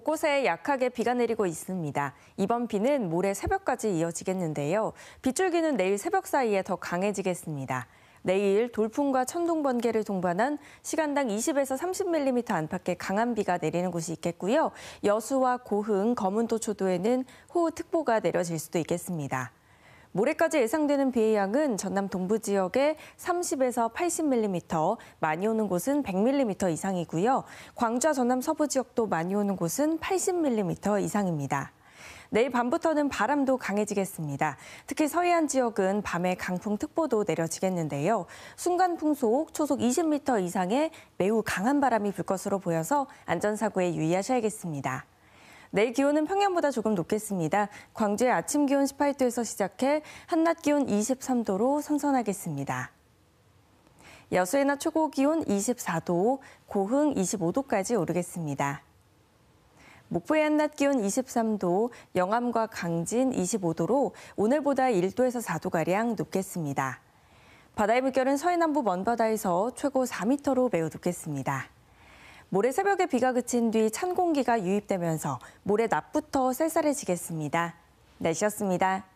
곳곳에 약하게 비가 내리고 있습니다. 이번 비는 모레 새벽까지 이어지겠는데요. 빗줄기는 내일 새벽 사이에 더 강해지겠습니다. 내일 돌풍과 천둥 번개를 동반한 시간당 20에서 30mm 안팎의 강한 비가 내리는 곳이 있겠고요. 여수와 고흥, 거문도 초도에는 호우특보가 내려질 수도 있겠습니다. 모레까지 예상되는 비의 양은 전남 동부 지역에 30에서 80mm, 많이 오는 곳은 100mm 이상이고요. 광주 와 전남 서부 지역도 많이 오는 곳은 80mm 이상입니다. 내일 밤부터는 바람도 강해지겠습니다. 특히 서해안 지역은 밤에 강풍특보도 내려지겠는데요. 순간풍속 초속 20m 이상의 매우 강한 바람이 불 것으로 보여서 안전사고에 유의하셔야겠습니다. 내일 기온은 평년보다 조금 높겠습니다. 광주의 아침 기온 18도에서 시작해 한낮 기온 23도로 선선하겠습니다. 여수의 낮 최고 기온 24도, 고흥 25도까지 오르겠습니다. 목포의 한낮 기온 23도, 영암과 강진 25도로 오늘보다 1도에서 4도가량 높겠습니다. 바다의 물결은 서해남부 먼바다에서 최고 4m로 매우 높겠습니다. 모레 새벽에 비가 그친 뒤 찬 공기가 유입되면서 모레 낮부터 쌀쌀해지겠습니다. 날씨였습니다.